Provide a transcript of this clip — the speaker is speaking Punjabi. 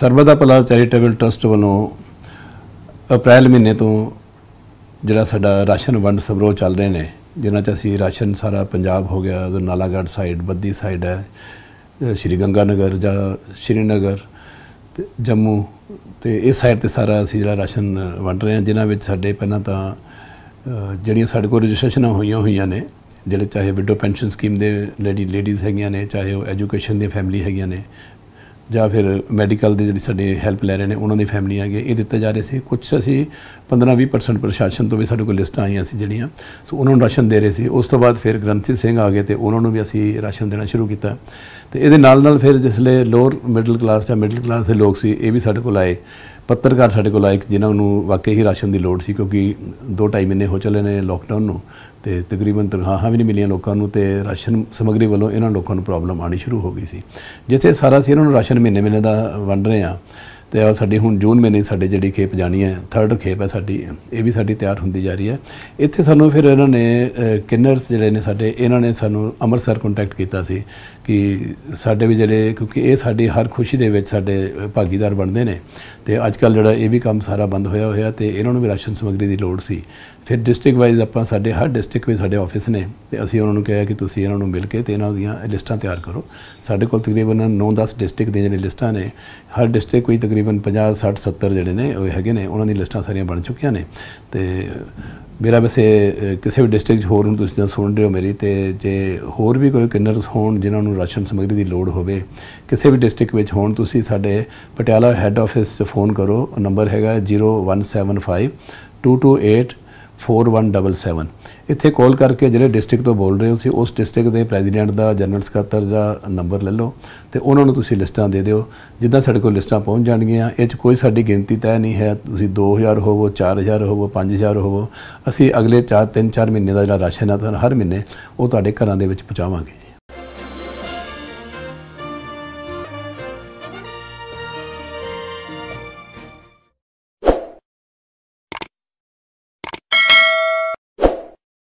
ਸਰਬਦਾ ਪਲਾ ਚੈਰੀਟੇਬਲ ਟਰਸਟ ਵੱਲੋਂ ਅਪ੍ਰੈਲ ਮਹੀਨੇ ਤੋਂ ਜਿਹੜਾ ਸਾਡਾ ਰਾਸ਼ਨ ਵੰਡ ਸਮਰੋਹ ਚੱਲ ਰਹੇ ਨੇ ਜਿਨ੍ਹਾਂ 'ਚ ਅਸੀਂ ਰਾਸ਼ਨ ਸਾਰਾ ਪੰਜਾਬ ਹੋ ਗਿਆ ਨਾਲਾਗੜ੍ਹ ਸਾਈਡ ਬੱਦੀ ਸਾਈਡ ਹੈ ਸ਼੍ਰੀ ਗੰਗਾ ਨਗਰ ਜਾਂ ਸ਼੍ਰੀਨਗਰ ਤੇ ਜੰਮੂ ਤੇ ਇਸ ਸਾਈਡ ਤੇ ਸਾਰਾ ਅਸੀਂ ਜਿਹੜਾ ਰਾਸ਼ਨ ਵੰਡ ਰਹੇ ਹਾਂ ਜਿਨ੍ਹਾਂ ਵਿੱਚ ਸਾਡੇ ਪਹਿਲਾਂ ਤਾਂ ਜਿਹੜੀਆਂ ਸਾਡੇ ਕੋਲ ਰਜਿਸਟ੍ਰੇਸ਼ਨਾਂ ਹੋਈਆਂ ਹੋਈਆਂ ਨੇ ਜਿਹੜੇ ਚਾਹੇ ਵਿਡੋ ਪੈਨਸ਼ਨ ਸਕੀਮ ਦੇ ਲੇਡੀ ਲੇਡੀਜ਼ ਹੈਗੀਆਂ ਨੇ ਚਾਹੇ ਉਹ ਐਜੂਕੇਸ਼ਨ ਦੀ ਫੈਮਿਲੀ ਹੈਗੀਆਂ ਨੇ ਜਾਂ ਫਿਰ ਮੈਡੀਕਲ ਦੇ ਜਿਹੜੀ ਸਾਡੇ ਹੈਲਪ ਲੈ ਰਹੇ ਨੇ ਉਹਨਾਂ ਦੀ ਫੈਮਲੀ ਆ ਗਏ ਇਹ ਦਿੱਤੇ ਜਾ ਰਹੇ ਸੀ ਕੁਝ ਅਸੀਂ 15-20% ਪ੍ਰਸ਼ਾਸਨ ਤੋਂ ਵੀ ਸਾਡੇ ਕੋਲ ਲਿਸਟਾਂ ਆਈਆਂ ਸੀ ਜਿਹੜੀਆਂ ਸੋ ਉਹਨਾਂ ਨੂੰ ਰਾਸ਼ਨ ਦੇ ਰਹੇ ਸੀ ਉਸ ਤੋਂ ਬਾਅਦ ਫਿਰ ਗ੍ਰੰਥੀ ਸਿੰਘ ਆ ਗਏ ਤੇ ਉਹਨਾਂ ਨੂੰ ਵੀ ਅਸੀਂ ਰਾਸ਼ਨ ਦੇਣਾ ਸ਼ੁਰੂ ਕੀਤਾ ਤੇ ਇਹਦੇ ਨਾਲ ਨਾਲ ਫਿਰ ਜਿਸਲੇ ਲੋਅਰ ਮਿਡਲ ਕਲਾਸ ਜਾਂ ਮਿਡਲ ਕਲਾਸ ਦੇ ਲੋਕ ਸੀ ਇਹ ਵੀ ਸਾਡੇ ਕੋਲ ਆਏ ਪੱਤਰਕਾਰ ਸਾਡੇ ਕੋਲ ਆਇਕ ਜਿਨ੍ਹਾਂ ਨੂੰ ਵਾਕਈ ਹੀ ਰਾਸ਼ਨ ਦੀ ਲੋੜ ਸੀ ਕਿਉਂਕਿ ਦੋ ਢਾਈ ਮਹੀਨੇ ਹੋ ਚਲੇ ਨੇ ਲੋਕਡਾਊਨ ਨੂੰ ਤੇ ਤਕਰੀਬਨ ਤਨਖਾਹਾਂ ਵੀ ਨਹੀਂ ਮਿਲੀਆਂ ਲੋਕਾਂ ਨੂੰ ਤੇ ਰਾਸ਼ਨ ਸਮਗਰੀ ਵੱਲੋਂ ਇਹਨਾਂ ਲੋਕਾਂ ਨੂੰ ਪ੍ਰੋਬਲਮ ਆਣੀ ਸ਼ੁਰੂ ਹੋ ਗਈ ਸੀ ਜਿੱਥੇ ਸਾਰਾ ਸੀ ਇਹਨਾਂ ਨੂੰ ਰਾਸ਼ਨ ਮਹੀਨੇ ਮਹੀਨੇ ਦਾ ਵੰਡ ਰਹੇ ਆ ਤੇ ਆ ਸਾਡੀ ਹੁਣ ਜੂਨ ਮਹੀਨੇ ਸਾਡੇ ਜਿਹੜੀ ਖੇਪ ਜਾਣੀ ਹੈ ਥਰਡ ਖੇਪ ਹੈ ਸਾਡੀ ਇਹ ਵੀ ਸਾਡੀ ਤਿਆਰ ਹੁੰਦੀ ਜਾ ਰਹੀ ਹੈ ਇੱਥੇ ਸਾਨੂੰ ਫਿਰ ਇਹਨਾਂ ਨੇ ਕਿਨਰਸ ਜਿਹੜੇ ਨੇ ਸਾਡੇ ਇਹਨਾਂ ਨੇ ਸਾਨੂੰ ਅੰਮ੍ਰਿਤਸਰ ਕੰਟੈਕਟ ਕੀਤਾ ਸੀ ਕਿ ਸਾਡੇ ਵੀ ਜਿਹੜੇ ਕਿਉਂਕਿ ਇਹ ਸਾਡੀ ਹਰ ਖੁਸ਼ੀ ਦੇ ਵਿੱਚ ਸਾਡੇ ਭਾਗੀਦਾਰ ਬਣਦੇ ਨੇ ਤੇ ਅੱਜ ਕੱਲ ਜਿਹੜਾ ਇਹ ਵੀ ਕੰਮ ਸਾਰਾ ਬੰਦ ਹੋਇਆ ਹੋਇਆ ਤੇ ਇਹਨਾਂ ਨੂੰ ਵੀ ਰਾਸ਼ਨ ਸਮਗਰੀ ਦੀ ਲੋੜ ਸੀ ਫਿਰ ਡਿਸਟ੍ਰਿਕਟ ਵਾਈਜ਼ ਆਪਾਂ ਸਾਡੇ ਹਰ ਡਿਸਟ੍ਰਿਕਟ ਵਿੱਚ ਸਾਡੇ ਆਫਿਸ ਨੇ ਤੇ ਅਸੀਂ ਉਹਨਾਂ ਨੂੰ ਕਿਹਾ ਕਿ ਤੁਸੀਂ ਇਹਨਾਂ ਨੂੰ ਮਿਲ ਕੇ ਤੇ ਇਹਨਾਂ ਦੀਆਂ ਲਿਸਟਾਂ ਤਿਆਰ ਕਰੋ ਸਾਡੇ ਕੋਲ ਤਕਰੀਬਨ 9-10 ਡਿਸਟ੍ਰਿਕਟ ਦੀਆਂ ਜਿਹੜੀਆਂ ਲਿਸਟਾਂ ਨੇ ਹਰ ਡਿਸਟ੍ਰਿਕਟ ਕੋਈ ਤਕਰੀਬਨ ਤਕਰੀਬਨ 50 60 70 ਜਿਹੜੇ ਨੇ ਉਹ ਹੈਗੇ ਨੇ ਉਹਨਾਂ ਦੀ ਲਿਸਟਾਂ ਸਾਰੀਆਂ ਬਣ ਚੁੱਕੀਆਂ ਨੇ ਤੇ ਮੇਰਾ ਵੈਸੇ ਕਿਸੇ ਵੀ ਡਿਸਟ੍ਰਿਕਟ ਹੋਰ ਨੂੰ ਤੁਸੀਂ ਜਾਂ ਸੁਣ ਰਹੇ ਹੋ ਮੇਰੀ ਤੇ ਜੇ ਹੋਰ ਵੀ ਕੋਈ ਕਿਨਰਸ ਹੋਣ ਜਿਨ੍ਹਾਂ ਨੂੰ ਰਾਸ਼ਨ ਸਮਗਰੀ ਦੀ ਲੋੜ ਹੋਵੇ ਕਿਸੇ ਵੀ ਡਿਸਟ੍ਰਿਕਟ ਵਿੱਚ ਹੋਣ ਤੁਸੀਂ ਸਾਡੇ ਪਟਿਆਲਾ ਹੈੱਡ ਆਫਿਸ 'ਚ ਫੋਨ ਕਰੋ ਨੰਬਰ ਹੈਗਾ 0175 228 4177 ਇੱਥੇ ਕਾਲ ਕਰਕੇ ਜਿਹੜੇ ਡਿਸਟ੍ਰਿਕਟ ਤੋਂ ਬੋਲ ਰਹੇ ਹੋ ਤੁਸੀਂ ਉਸ ਡਿਸਟ੍ਰਿਕਟ ਦੇ ਪ੍ਰੈਜ਼ੀਡੈਂਟ ਦਾ ਜਨਰਲ ਸਕੱਤਰ ਦਾ ਨੰਬਰ ਲੈ ਲਓ ਤੇ ਉਹਨਾਂ ਨੂੰ ਤੁਸੀਂ ਲਿਸਟਾਂ ਦੇ ਦਿਓ ਜਿੱਦਾਂ ਸਾਡੇ ਕੋਲ ਲਿਸਟਾਂ ਪਹੁੰਚ ਜਾਣਗੀਆਂ ਇਹ 'ਚ ਕੋਈ ਸਾਡੀ ਗਿਣਤੀ ਤੈਅ ਨਹੀਂ ਹੈ ਤੁਸੀਂ 2000 ਹੋਵੋ 4000 ਹੋਵੋ 5000 ਹੋਵੋ ਅਸੀਂ ਅਗਲੇ 4 3-4 ਮਹੀਨੇ ਦਾ ਜਿਹੜਾ ਰਾਸ਼ਨ ਹੈ ਤੁਹਾਨੂੰ ਹਰ ਮਹੀਨੇ ਉਹ ਤੁਹਾਡੇ ਘਰਾਂ ਦੇ ਵਿੱਚ ਪਹੁੰਚਾਵਾਂਗੇ